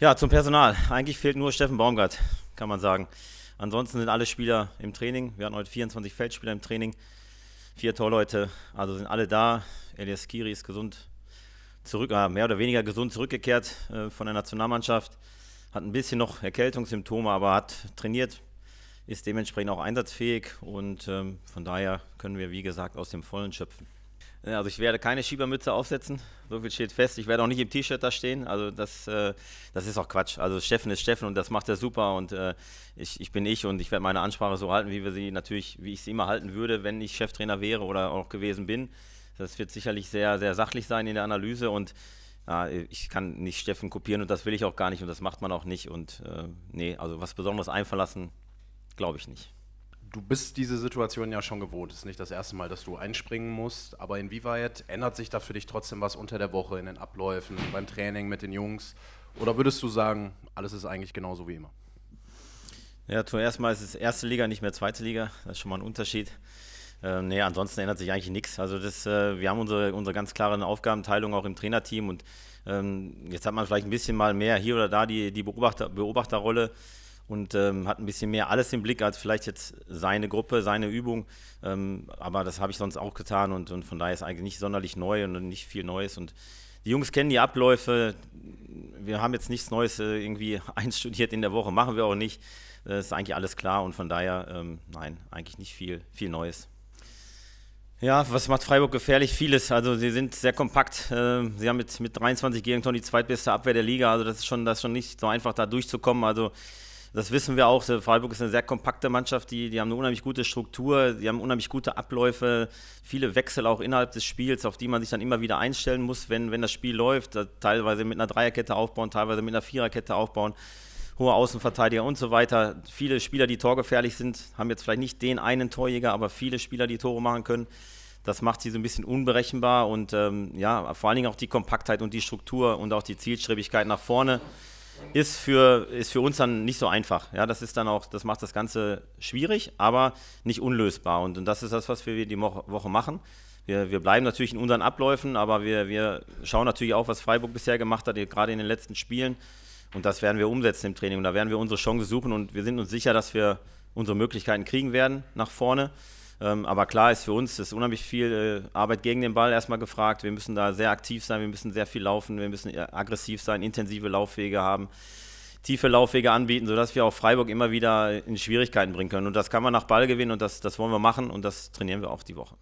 Ja, zum Personal. Eigentlich fehlt nur Steffen Baumgart, kann man sagen. Ansonsten sind alle Spieler im Training. Wir hatten heute 24 Feldspieler im Training, vier Torleute, also sind alle da. Elias Kiri ist gesund zurück, ah, mehr oder weniger gesund zurückgekehrt äh, von der Nationalmannschaft. Hat ein bisschen noch Erkältungssymptome, aber hat trainiert, ist dementsprechend auch einsatzfähig und ähm, von daher können wir, wie gesagt, aus dem Vollen schöpfen. Ne, also ich werde keine Schiebermütze aufsetzen, so viel steht fest. Ich werde auch nicht im T-Shirt da stehen, also das, äh, das ist auch Quatsch. Also Steffen ist Steffen und das macht er super und äh, ich, ich bin ich und ich werde meine Ansprache so halten, wie wir sie natürlich, wie ich sie immer halten würde, wenn ich Cheftrainer wäre oder auch gewesen bin. Das wird sicherlich sehr, sehr sachlich sein in der Analyse und äh, ich kann nicht Steffen kopieren und das will ich auch gar nicht und das macht man auch nicht und äh, nee, also was Besonderes einverlassen, glaube ich nicht du bist diese Situation ja schon gewohnt. Es ist nicht das erste Mal, dass du einspringen musst. Aber inwieweit ändert sich da für dich trotzdem was unter der Woche in den Abläufen, beim Training mit den Jungs? Oder würdest du sagen, alles ist eigentlich genauso wie immer? Ja, zuerst mal ist es erste Liga, nicht mehr zweite Liga. Das ist schon mal ein Unterschied. Ähm, nee, ansonsten ändert sich eigentlich nichts. Also das, äh, wir haben unsere, unsere ganz klare Aufgabenteilung auch im Trainerteam und ähm, jetzt hat man vielleicht ein bisschen mal mehr hier oder da die, die Beobachter, Beobachterrolle und ähm, hat ein bisschen mehr alles im Blick als vielleicht jetzt seine Gruppe, seine Übung. Ähm, aber das habe ich sonst auch getan und, und, von daher ist eigentlich nicht sonderlich neu und nicht viel Neues. Und die Jungs kennen die Abläufe. Wir haben jetzt nichts Neues äh, irgendwie einstudiert in der Woche, machen wir auch nicht. Das äh, ist eigentlich alles klar und von daher, ähm, nein, eigentlich nicht viel, viel Neues. Ja, was macht Freiburg gefährlich? Vieles. Also sie sind sehr kompakt. Ähm, sie haben mit, mit 23 Gegentoren die zweitbeste Abwehr der Liga. Also das ist schon, das ist schon nicht so einfach, da durchzukommen. Also das wissen wir auch. Freiburg ist eine sehr kompakte Mannschaft, die, die haben eine unheimlich gute Struktur, die haben unheimlich gute Abläufe, viele Wechsel auch innerhalb des Spiels, auf die man sich dann immer wieder einstellen muss, wenn, wenn das Spiel läuft. Teilweise mit einer Dreierkette aufbauen, teilweise mit einer Viererkette aufbauen hohe Außenverteidiger und so weiter. Viele Spieler, die torgefährlich sind, haben jetzt vielleicht nicht den einen Torjäger, aber viele Spieler, die Tore machen können. Das macht sie so ein bisschen unberechenbar und ähm, ja, vor allen Dingen auch die Kompaktheit und die Struktur und auch die Zielstrebigkeit nach vorne ist für, ist für uns dann nicht so einfach. Ja, das ist dann auch, das macht das Ganze schwierig, aber nicht unlösbar. Und, und das ist das, was wir die Woche machen. Wir, wir bleiben natürlich in unseren Abläufen, aber wir, wir schauen natürlich auch, was Freiburg bisher gemacht hat, gerade in den letzten Spielen. Und das werden wir umsetzen im Training. Und da werden wir unsere Chance suchen und wir sind uns sicher, dass wir unsere Möglichkeiten kriegen werden nach vorne. Ähm, aber klar ist für uns ist unheimlich viel äh, Arbeit gegen den Ball erstmal gefragt. Wir müssen da sehr aktiv sein, wir müssen sehr viel laufen, wir müssen äh, aggressiv sein, intensive Laufwege haben tiefe Laufwege anbieten, sodass wir auch Freiburg immer wieder in Schwierigkeiten bringen können. Und das kann man nach Ball gewinnen und das, das wollen wir machen und das trainieren wir auch die Woche.